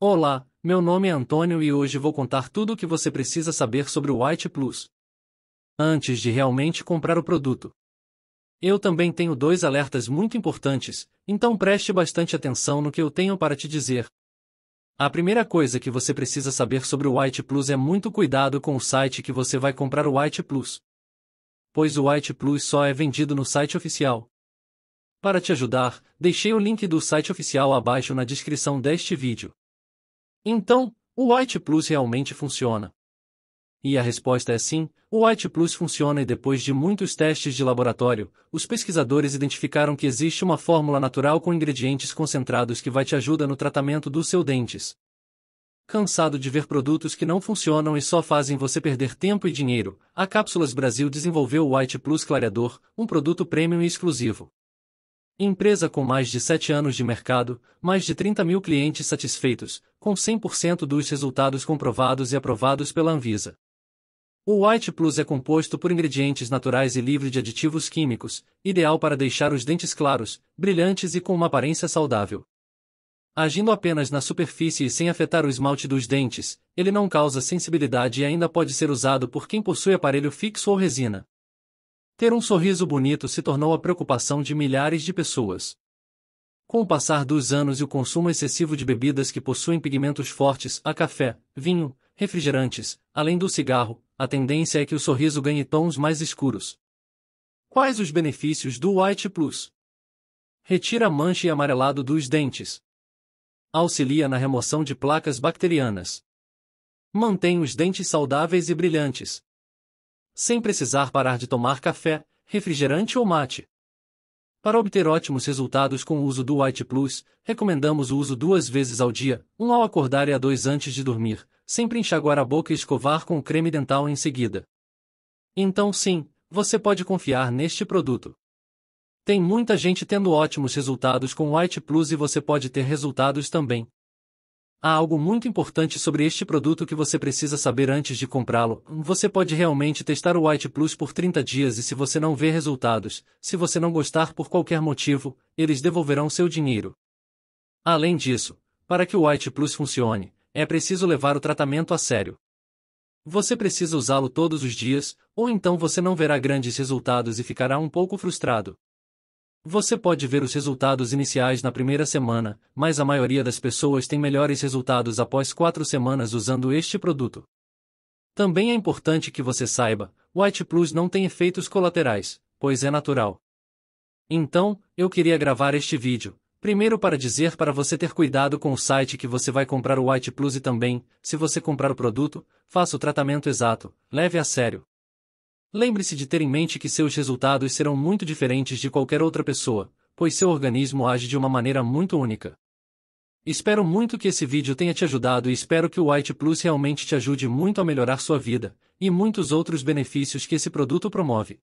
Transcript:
Olá, meu nome é Antônio e hoje vou contar tudo o que você precisa saber sobre o White Plus. Antes de realmente comprar o produto. Eu também tenho dois alertas muito importantes, então preste bastante atenção no que eu tenho para te dizer. A primeira coisa que você precisa saber sobre o White Plus é muito cuidado com o site que você vai comprar o White Plus. Pois o White Plus só é vendido no site oficial. Para te ajudar, deixei o link do site oficial abaixo na descrição deste vídeo. Então, o White Plus realmente funciona? E a resposta é sim, o White Plus funciona e depois de muitos testes de laboratório, os pesquisadores identificaram que existe uma fórmula natural com ingredientes concentrados que vai te ajudar no tratamento dos seus dentes. Cansado de ver produtos que não funcionam e só fazem você perder tempo e dinheiro, a Cápsulas Brasil desenvolveu o White Plus Clareador, um produto premium e exclusivo. Empresa com mais de 7 anos de mercado, mais de 30 mil clientes satisfeitos, com 100% dos resultados comprovados e aprovados pela Anvisa. O White Plus é composto por ingredientes naturais e livre de aditivos químicos, ideal para deixar os dentes claros, brilhantes e com uma aparência saudável. Agindo apenas na superfície e sem afetar o esmalte dos dentes, ele não causa sensibilidade e ainda pode ser usado por quem possui aparelho fixo ou resina. Ter um sorriso bonito se tornou a preocupação de milhares de pessoas. Com o passar dos anos e o consumo excessivo de bebidas que possuem pigmentos fortes, a café, vinho, refrigerantes, além do cigarro, a tendência é que o sorriso ganhe tons mais escuros. Quais os benefícios do White Plus? Retira mancha e amarelado dos dentes. Auxilia na remoção de placas bacterianas. Mantém os dentes saudáveis e brilhantes. Sem precisar parar de tomar café, refrigerante ou mate. Para obter ótimos resultados com o uso do White Plus, recomendamos o uso duas vezes ao dia, um ao acordar e a dois antes de dormir, sempre enxaguar a boca e escovar com o creme dental em seguida. Então sim, você pode confiar neste produto. Tem muita gente tendo ótimos resultados com White Plus e você pode ter resultados também. Há algo muito importante sobre este produto que você precisa saber antes de comprá-lo. Você pode realmente testar o White Plus por 30 dias e se você não vê resultados, se você não gostar por qualquer motivo, eles devolverão seu dinheiro. Além disso, para que o White Plus funcione, é preciso levar o tratamento a sério. Você precisa usá-lo todos os dias, ou então você não verá grandes resultados e ficará um pouco frustrado. Você pode ver os resultados iniciais na primeira semana, mas a maioria das pessoas tem melhores resultados após quatro semanas usando este produto. Também é importante que você saiba, White Plus não tem efeitos colaterais, pois é natural. Então, eu queria gravar este vídeo, Primeiro para dizer para você ter cuidado com o site que você vai comprar o White Plus e também, se você comprar o produto, faça o tratamento exato, leve a sério. Lembre-se de ter em mente que seus resultados serão muito diferentes de qualquer outra pessoa, pois seu organismo age de uma maneira muito única. Espero muito que esse vídeo tenha te ajudado e espero que o White Plus realmente te ajude muito a melhorar sua vida, e muitos outros benefícios que esse produto promove.